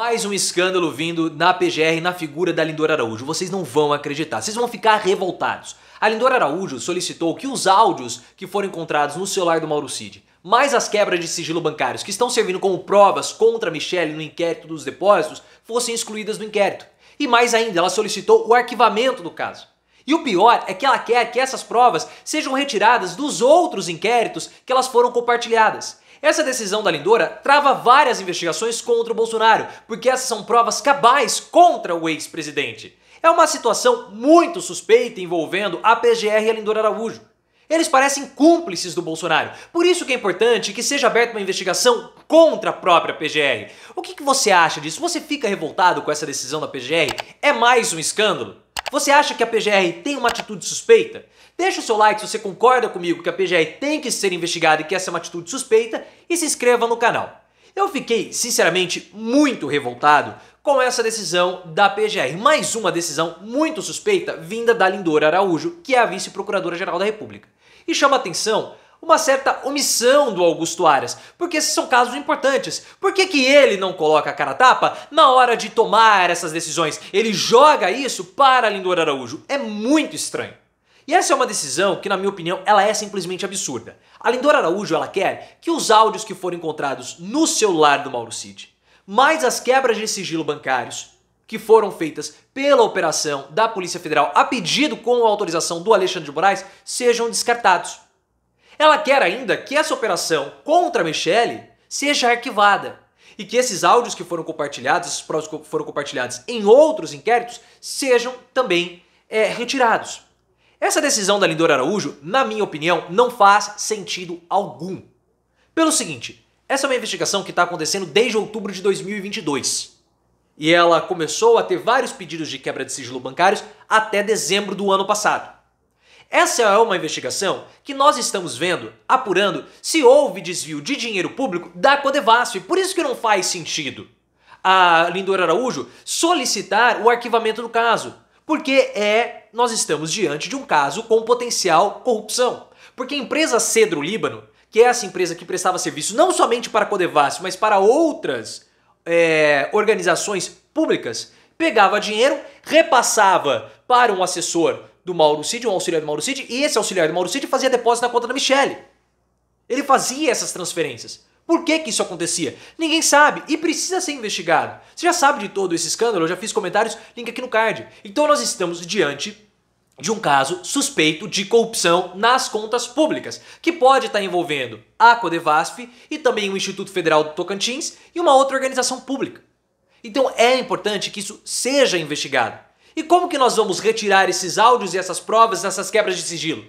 Mais um escândalo vindo na PGR na figura da Lindora Araújo. Vocês não vão acreditar, vocês vão ficar revoltados. A Lindora Araújo solicitou que os áudios que foram encontrados no celular do Mauro Cid, mais as quebras de sigilo bancários que estão servindo como provas contra Michele no inquérito dos depósitos, fossem excluídas do inquérito. E mais ainda, ela solicitou o arquivamento do caso. E o pior é que ela quer que essas provas sejam retiradas dos outros inquéritos que elas foram compartilhadas. Essa decisão da Lindora trava várias investigações contra o Bolsonaro, porque essas são provas cabais contra o ex-presidente. É uma situação muito suspeita envolvendo a PGR e a Lindora Araújo. Eles parecem cúmplices do Bolsonaro. Por isso que é importante que seja aberta uma investigação contra a própria PGR. O que, que você acha disso? Você fica revoltado com essa decisão da PGR? É mais um escândalo? Você acha que a PGR tem uma atitude suspeita? Deixe o seu like se você concorda comigo que a PGR tem que ser investigada e que essa é uma atitude suspeita e se inscreva no canal. Eu fiquei, sinceramente, muito revoltado com essa decisão da PGR. Mais uma decisão muito suspeita vinda da Lindora Araújo, que é a vice-procuradora-geral da República. E chama atenção uma certa omissão do Augusto Aras, porque esses são casos importantes. Por que, que ele não coloca a cara tapa na hora de tomar essas decisões? Ele joga isso para Lindor Araújo. É muito estranho. E essa é uma decisão que, na minha opinião, ela é simplesmente absurda. A Lindor Araújo ela quer que os áudios que foram encontrados no celular do Mauro Cid, mais as quebras de sigilo bancários que foram feitas pela operação da Polícia Federal a pedido com a autorização do Alexandre de Moraes, sejam descartados. Ela quer ainda que essa operação contra Michelle seja arquivada e que esses áudios que foram compartilhados, esses provas que foram compartilhados em outros inquéritos, sejam também é, retirados. Essa decisão da Lindor Araújo, na minha opinião, não faz sentido algum. Pelo seguinte, essa é uma investigação que está acontecendo desde outubro de 2022. E ela começou a ter vários pedidos de quebra de sigilo bancários até dezembro do ano passado. Essa é uma investigação que nós estamos vendo, apurando, se houve desvio de dinheiro público da Codevasf. Por isso que não faz sentido a Lindor Araújo solicitar o arquivamento do caso. Porque é, nós estamos diante de um caso com potencial corrupção. Porque a empresa Cedro Líbano, que é essa empresa que prestava serviço não somente para a Codevasf, mas para outras é, organizações públicas, pegava dinheiro, repassava para um assessor do Mauro Cid, um auxiliar do Mauro Cid, e esse auxiliar do Mauro Cid fazia depósito na conta da Michelle. Ele fazia essas transferências. Por que, que isso acontecia? Ninguém sabe e precisa ser investigado. Você já sabe de todo esse escândalo, eu já fiz comentários, link aqui no card. Então nós estamos diante de um caso suspeito de corrupção nas contas públicas, que pode estar envolvendo a Codevasf e também o Instituto Federal do Tocantins e uma outra organização pública. Então é importante que isso seja investigado. E como que nós vamos retirar esses áudios e essas provas, essas quebras de sigilo?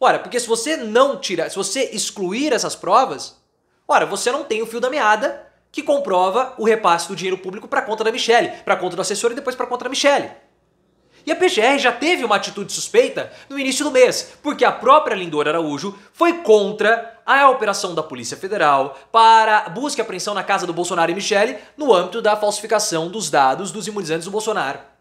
Ora, porque se você não tirar, se você excluir essas provas, ora, você não tem o fio da meada que comprova o repasse do dinheiro público para conta da Michelle, para conta do assessor e depois para conta da Michelle. E a PGR já teve uma atitude suspeita no início do mês, porque a própria Lindora Araújo foi contra a operação da Polícia Federal para busca e apreensão na casa do Bolsonaro e Michele no âmbito da falsificação dos dados dos imunizantes do Bolsonaro.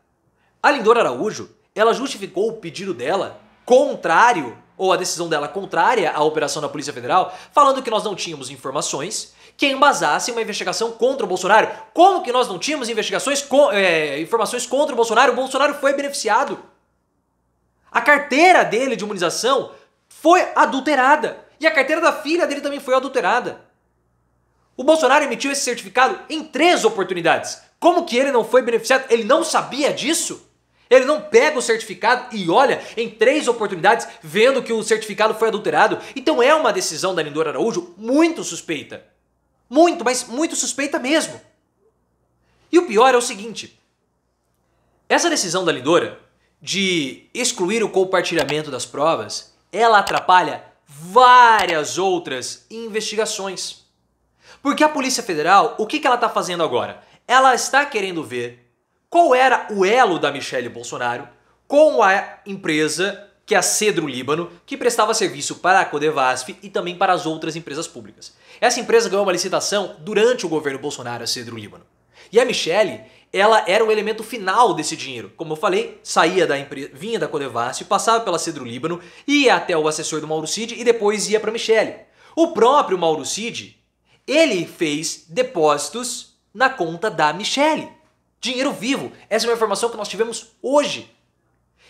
A Lindor Araújo, ela justificou o pedido dela contrário ou a decisão dela contrária à operação da Polícia Federal, falando que nós não tínhamos informações que embasassem uma investigação contra o Bolsonaro. Como que nós não tínhamos investigações co é, informações contra o Bolsonaro? O Bolsonaro foi beneficiado. A carteira dele de imunização foi adulterada. E a carteira da filha dele também foi adulterada. O Bolsonaro emitiu esse certificado em três oportunidades. Como que ele não foi beneficiado? Ele não sabia disso? Ele não pega o certificado e olha em três oportunidades vendo que o certificado foi adulterado. Então é uma decisão da Lindora Araújo muito suspeita. Muito, mas muito suspeita mesmo. E o pior é o seguinte: essa decisão da Lindora de excluir o compartilhamento das provas, ela atrapalha várias outras investigações. Porque a Polícia Federal, o que, que ela está fazendo agora? Ela está querendo ver qual era o elo da Michelle Bolsonaro com a empresa que é a Cedro Líbano, que prestava serviço para a Codevasf e também para as outras empresas públicas. Essa empresa ganhou uma licitação durante o governo Bolsonaro, a Cedro Líbano. E a Michelle, ela era o elemento final desse dinheiro. Como eu falei, saía da empresa, vinha da Codevasf, passava pela Cedro Líbano, ia até o assessor do Mauro Cid e depois ia para Michelle. O próprio Mauro Cid, ele fez depósitos na conta da Michelle dinheiro vivo. Essa é uma informação que nós tivemos hoje.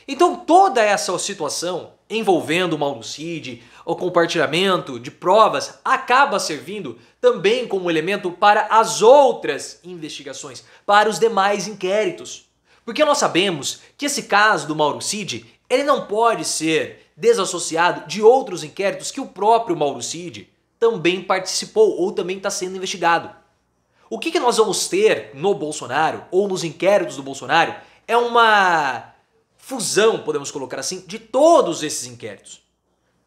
Então, toda essa situação envolvendo o Maurucid, o compartilhamento de provas, acaba servindo também como elemento para as outras investigações, para os demais inquéritos. Porque nós sabemos que esse caso do Maurucid, ele não pode ser desassociado de outros inquéritos que o próprio Cid também participou ou também está sendo investigado. O que, que nós vamos ter no Bolsonaro, ou nos inquéritos do Bolsonaro, é uma fusão, podemos colocar assim, de todos esses inquéritos.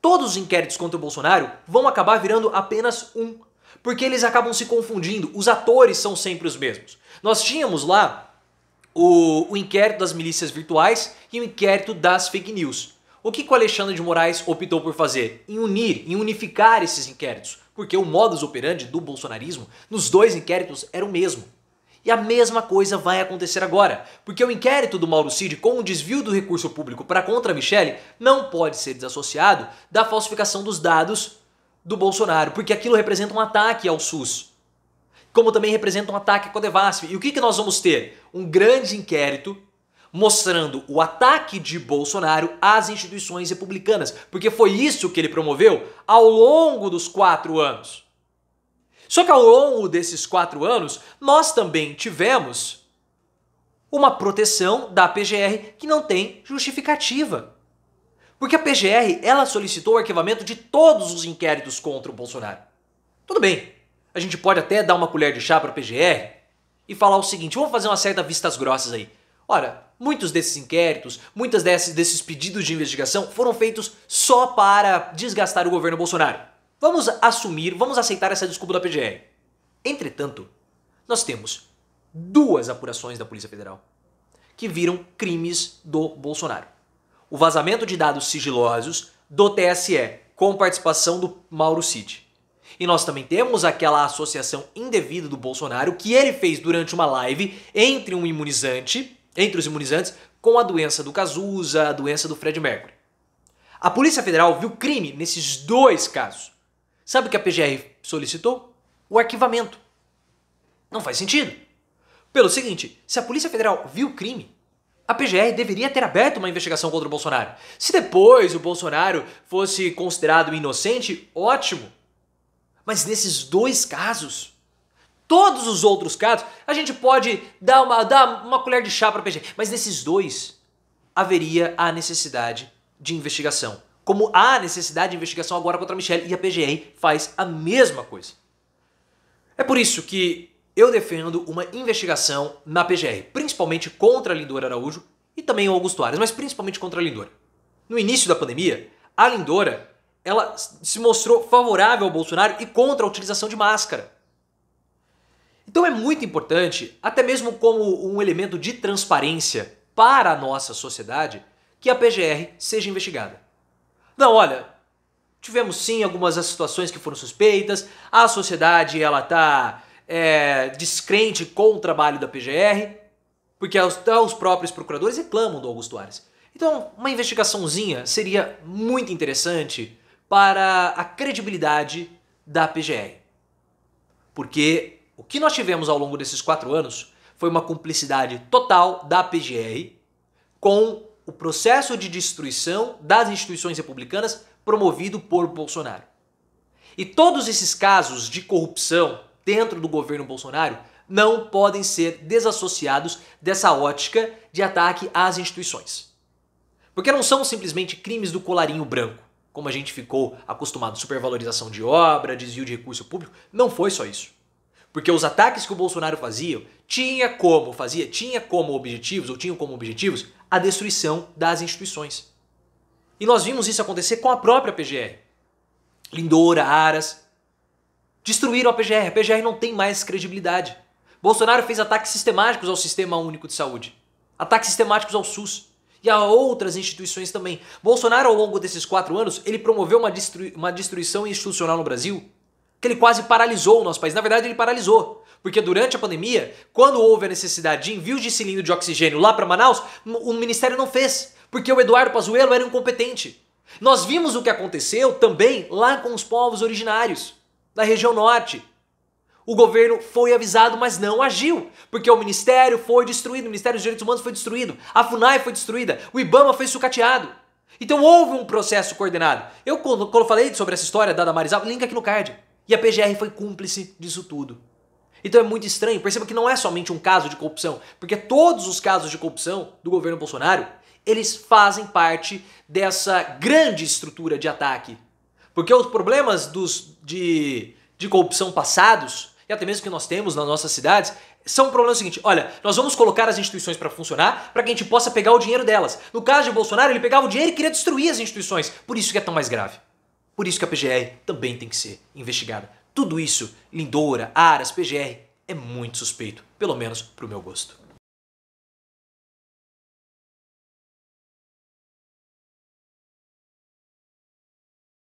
Todos os inquéritos contra o Bolsonaro vão acabar virando apenas um, porque eles acabam se confundindo, os atores são sempre os mesmos. Nós tínhamos lá o, o inquérito das milícias virtuais e o inquérito das fake news. O que, que o Alexandre de Moraes optou por fazer? Em unir, em unificar esses inquéritos porque o modus operandi do bolsonarismo nos dois inquéritos era o mesmo. E a mesma coisa vai acontecer agora, porque o inquérito do Mauro Cid com o desvio do recurso público para contra a Michele não pode ser desassociado da falsificação dos dados do Bolsonaro, porque aquilo representa um ataque ao SUS, como também representa um ataque à Codevasf. E o que, que nós vamos ter? Um grande inquérito mostrando o ataque de Bolsonaro às instituições republicanas, porque foi isso que ele promoveu ao longo dos quatro anos. Só que ao longo desses quatro anos, nós também tivemos uma proteção da PGR que não tem justificativa. Porque a PGR, ela solicitou o arquivamento de todos os inquéritos contra o Bolsonaro. Tudo bem, a gente pode até dar uma colher de chá para a PGR e falar o seguinte, vamos fazer uma série de vistas grossas aí. Ora, Muitos desses inquéritos, muitos desses, desses pedidos de investigação foram feitos só para desgastar o governo Bolsonaro. Vamos assumir, vamos aceitar essa desculpa da PGR. Entretanto, nós temos duas apurações da Polícia Federal que viram crimes do Bolsonaro. O vazamento de dados sigilosos do TSE com participação do Mauro Cid. E nós também temos aquela associação indevida do Bolsonaro que ele fez durante uma live entre um imunizante entre os imunizantes com a doença do Cazuza, a doença do Fred Mercury. A Polícia Federal viu crime nesses dois casos. Sabe o que a PGR solicitou? O arquivamento. Não faz sentido. Pelo seguinte, se a Polícia Federal viu crime, a PGR deveria ter aberto uma investigação contra o Bolsonaro. Se depois o Bolsonaro fosse considerado inocente, ótimo. Mas nesses dois casos, Todos os outros casos, a gente pode dar uma, dar uma colher de chá para PG, mas nesses dois haveria a necessidade de investigação. Como há necessidade de investigação agora contra a Michelle e a PGR faz a mesma coisa. É por isso que eu defendo uma investigação na PGR, principalmente contra a Lindora Araújo e também o Augusto Ares, mas principalmente contra a Lindora. No início da pandemia, a Lindora ela se mostrou favorável ao Bolsonaro e contra a utilização de máscara. Então é muito importante, até mesmo como um elemento de transparência para a nossa sociedade, que a PGR seja investigada. Não, olha, tivemos sim algumas situações que foram suspeitas, a sociedade ela está é, descrente com o trabalho da PGR, porque até os próprios procuradores reclamam do Augusto Ares. Então, uma investigaçãozinha seria muito interessante para a credibilidade da PGR. Porque o que nós tivemos ao longo desses quatro anos foi uma cumplicidade total da PGR com o processo de destruição das instituições republicanas promovido por Bolsonaro. E todos esses casos de corrupção dentro do governo Bolsonaro não podem ser desassociados dessa ótica de ataque às instituições. Porque não são simplesmente crimes do colarinho branco, como a gente ficou acostumado, supervalorização de obra, desvio de recurso público, não foi só isso. Porque os ataques que o Bolsonaro fazia, tinha como fazia, tinha como objetivos, ou tinham como objetivos, a destruição das instituições. E nós vimos isso acontecer com a própria PGR. Lindoura, Aras, destruíram a PGR. A PGR não tem mais credibilidade. Bolsonaro fez ataques sistemáticos ao Sistema Único de Saúde, ataques sistemáticos ao SUS e a outras instituições também. Bolsonaro, ao longo desses quatro anos, ele promoveu uma, uma destruição institucional no Brasil que ele quase paralisou o nosso país. Na verdade, ele paralisou. Porque durante a pandemia, quando houve a necessidade de envios de cilindro de oxigênio lá para Manaus, o Ministério não fez. Porque o Eduardo Pazuello era incompetente. Nós vimos o que aconteceu também lá com os povos originários, da região norte. O governo foi avisado, mas não agiu, porque o ministério foi destruído, o Ministério dos Direitos Humanos foi destruído, a FUNAI foi destruída, o IBAMA foi sucateado. Então houve um processo coordenado. Eu, quando falei sobre essa história da Damaris Alves, link aqui no card. E a PGR foi cúmplice disso tudo. Então é muito estranho. Perceba que não é somente um caso de corrupção, porque todos os casos de corrupção do governo Bolsonaro, eles fazem parte dessa grande estrutura de ataque. Porque os problemas dos, de, de corrupção passados, e até mesmo que nós temos nas nossas cidades, são o problema seguinte: olha, nós vamos colocar as instituições para funcionar para que a gente possa pegar o dinheiro delas. No caso de Bolsonaro, ele pegava o dinheiro e queria destruir as instituições. Por isso que é tão mais grave. Por isso que a PGR também tem que ser investigada. Tudo isso, Lindoura, Aras, PGR, é muito suspeito, pelo menos para o meu gosto.